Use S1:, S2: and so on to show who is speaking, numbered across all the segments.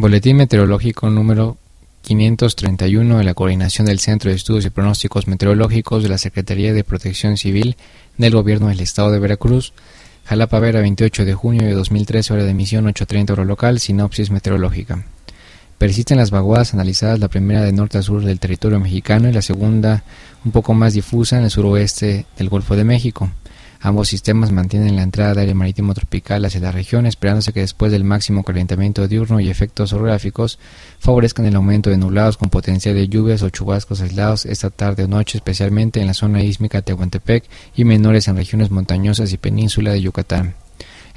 S1: Boletín Meteorológico número 531 de la Coordinación del Centro de Estudios y Pronósticos Meteorológicos de la Secretaría de Protección Civil del Gobierno del Estado de Veracruz, Jalapa Vera, 28 de junio de 2013, hora de emisión 8.30 hora local, sinopsis meteorológica. Persisten las vaguadas analizadas, la primera de norte a sur del territorio mexicano y la segunda un poco más difusa en el suroeste del Golfo de México. Ambos sistemas mantienen la entrada de aire marítimo tropical hacia la región, esperándose que después del máximo calentamiento diurno y efectos orográficos favorezcan el aumento de nublados con potencial de lluvias o chubascos aislados esta tarde o noche, especialmente en la zona ísmica de Tehuantepec y menores en regiones montañosas y península de Yucatán.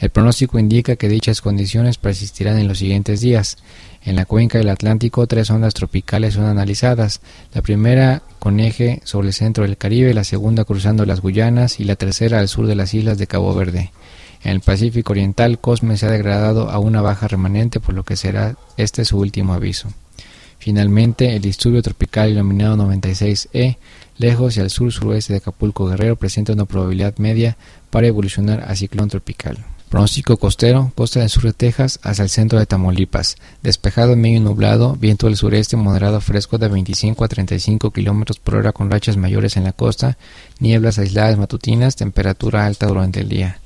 S1: El pronóstico indica que dichas condiciones persistirán en los siguientes días. En la cuenca del Atlántico, tres ondas tropicales son analizadas. La primera con eje sobre el centro del Caribe, la segunda cruzando las Guyanas y la tercera al sur de las islas de Cabo Verde. En el Pacífico Oriental, Cosme se ha degradado a una baja remanente, por lo que será este su último aviso. Finalmente, el disturbio tropical iluminado 96E, lejos y al sur-suroeste de Acapulco Guerrero, presenta una probabilidad media para evolucionar a ciclón tropical. Pronóstico costero, costa del sur de Texas hasta el centro de Tamaulipas. Despejado medio nublado, viento del sureste moderado fresco de 25 a 35 km por hora con rachas mayores en la costa, nieblas aisladas matutinas, temperatura alta durante el día.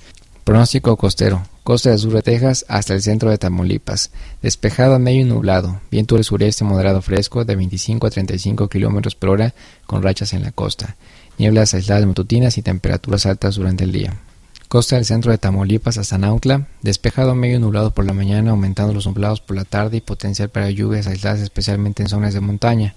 S1: Pronóstico costero, costa del sur de Texas hasta el centro de Tamaulipas. Despejado medio nublado, viento del sureste moderado fresco de 25 a 35 kilómetros por hora con rachas en la costa, nieblas aisladas matutinas y temperaturas altas durante el día costa del centro de Tamaulipas hasta Nautla, despejado medio nublado por la mañana, aumentando los nublados por la tarde y potencial para lluvias aisladas especialmente en zonas de montaña,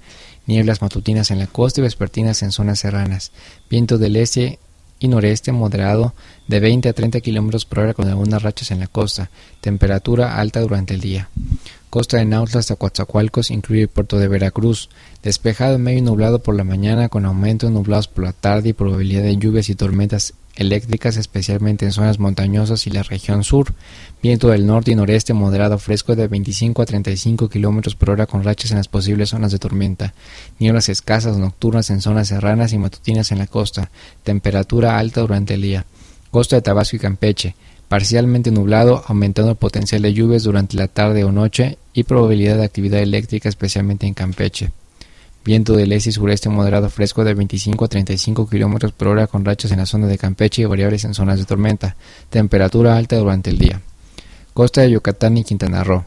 S1: nieblas matutinas en la costa y vespertinas en zonas serranas, viento del este y noreste moderado de 20 a 30 km por hora con algunas rachas en la costa, temperatura alta durante el día. Costa de Nautla hasta Coatzacoalcos incluye el puerto de Veracruz, despejado medio nublado por la mañana con aumento de nublados por la tarde y probabilidad de lluvias y tormentas eléctricas especialmente en zonas montañosas y la región sur, viento del norte y noreste moderado fresco de 25 a 35 km por hora con rachas en las posibles zonas de tormenta, nieblas escasas nocturnas en zonas serranas y matutinas en la costa, temperatura alta durante el día, costa de Tabasco y Campeche, parcialmente nublado, aumentando el potencial de lluvias durante la tarde o noche y probabilidad de actividad eléctrica especialmente en Campeche. Viento del este y sureste moderado fresco de 25 a 35 km por hora con rachas en la zona de Campeche y variables en zonas de tormenta. Temperatura alta durante el día. Costa de Yucatán y Quintana Roo.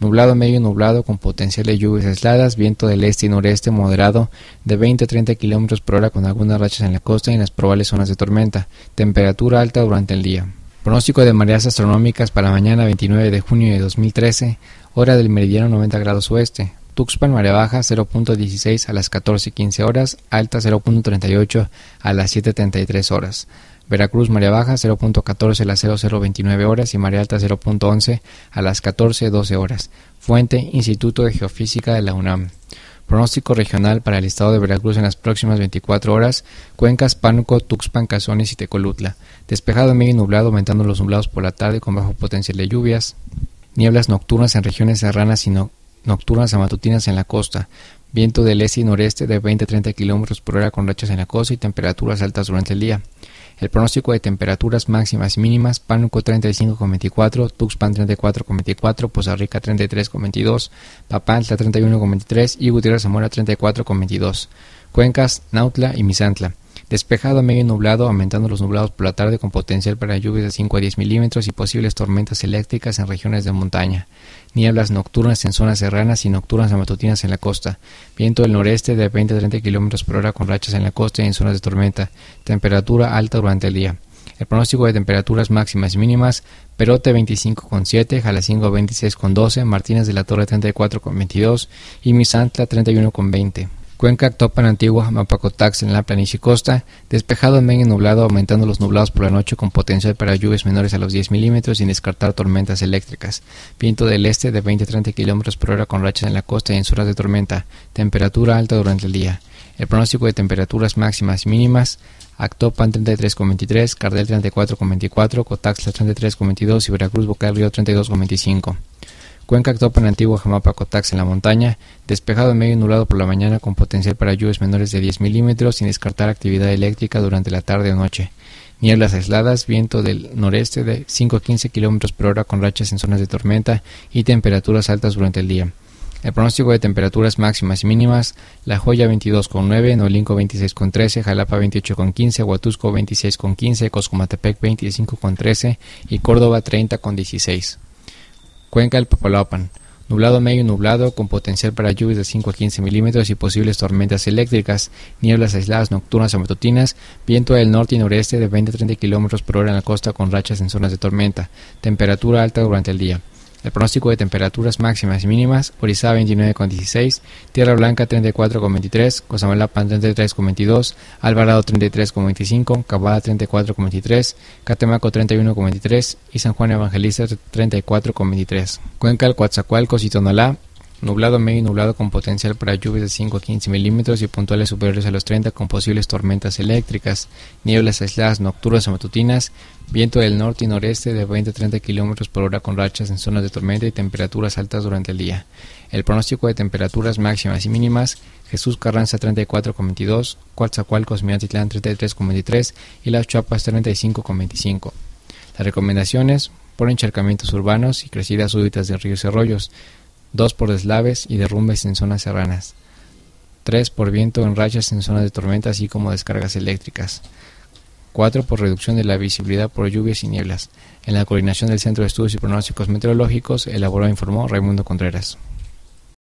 S1: Nublado medio nublado con potenciales lluvias aisladas, viento del este y noreste moderado de 20 a 30 km por hora con algunas rachas en la costa y en las probables zonas de tormenta. Temperatura alta durante el día. Pronóstico de mareas astronómicas para mañana 29 de junio de 2013, hora del meridiano 90 grados oeste, Tuxpan María Baja 0.16 a las 14.15 horas, Alta 0.38 a las 7.33 horas. Veracruz María Baja 0.14 a las 00.29 horas y Marea Alta 0.11 a las 14.12 horas. Fuente Instituto de Geofísica de la UNAM. Pronóstico regional para el estado de Veracruz en las próximas 24 horas: cuencas Pánuco, Tuxpan, Cazones y Tecolutla. Despejado medio nublado, aumentando los nublados por la tarde con bajo potencial de lluvias. Nieblas nocturnas en regiones serranas y no nocturnas a matutinas en la costa, viento del este y noreste de 20 a 30 km por hora con rachas en la costa y temperaturas altas durante el día. El pronóstico de temperaturas máximas y mínimas, Pánuco 35,24, Tuxpan 34,24, Poza Rica 33,22, Papantla 31,23 y Gutiérrez Zamora 34,22. Cuencas, Nautla y Misantla. Despejado a medio nublado, aumentando los nublados por la tarde con potencial para lluvias de 5 a 10 milímetros y posibles tormentas eléctricas en regiones de montaña. Nieblas nocturnas en zonas serranas y nocturnas a matutinas en la costa. Viento del noreste de 20 a 30 kilómetros por hora con rachas en la costa y en zonas de tormenta. Temperatura alta durante el día. El pronóstico de temperaturas máximas y mínimas, Perote 25,7, Jalacingo 26,12, Martínez de la Torre 34,22 y Misantla 31,20. Cuenca, Actopan, Antigua, Mapacotax en la planicie costa, despejado, medio nublado, aumentando los nublados por la noche con potencial para lluvias menores a los 10 milímetros sin descartar tormentas eléctricas. Viento del este de 20-30 kilómetros por hora con rachas en la costa y en de tormenta. Temperatura alta durante el día. El pronóstico de temperaturas máximas y mínimas Actopan 33,23, Cardel 34,24, Cotax 33,22 y Veracruz Boca Río 32,25. Cuenca actuó en Antigua Jamapa Cotax en la montaña, despejado en medio nublado por la mañana con potencial para lluvias menores de 10 milímetros sin descartar actividad eléctrica durante la tarde o noche. Nieblas aisladas, viento del noreste de 5 a 15 km por hora con rachas en zonas de tormenta y temperaturas altas durante el día. El pronóstico de temperaturas máximas y mínimas, La Joya 22,9, Nolinco 26,13, Jalapa 28,15, Huatusco 26,15, Coscomatepec 25,13 y Córdoba 30,16. Cuenca del Papaloapan. Nublado medio nublado con potencial para lluvias de 5 a 15 milímetros y posibles tormentas eléctricas, nieblas aisladas nocturnas o matutinas, viento del norte y noreste de 20 a 30 kilómetros por hora en la costa con rachas en zonas de tormenta, temperatura alta durante el día. El pronóstico de temperaturas máximas y mínimas, Orizaba 29,16, Tierra Blanca 34,23, Cozamalapan 33,22, Alvarado 33,25, Cabada 34,23, Catemaco 31,23 y San Juan Evangelista 34,23. Cuenca, el Coatzacoalcos y Tonalá Nublado medio nublado con potencial para lluvias de 5 a 15 milímetros y puntuales superiores a los 30 con posibles tormentas eléctricas, nieblas aisladas nocturnas o matutinas, viento del norte y noreste de 20 a 30 kilómetros por hora con rachas en zonas de tormenta y temperaturas altas durante el día. El pronóstico de temperaturas máximas y mínimas, Jesús Carranza 34,22, Coatzacoalcos, Minatitlán 33,23 y Las Chapas 35,25. Las recomendaciones por encharcamientos urbanos y crecidas súbitas de ríos y arroyos, Dos por deslaves y derrumbes en zonas serranas, Tres por viento en rachas en zonas de tormentas y como descargas eléctricas, Cuatro por reducción de la visibilidad por lluvias y nieblas. En la coordinación del Centro de Estudios y Pronósticos Meteorológicos elaboró e informó Raimundo Contreras.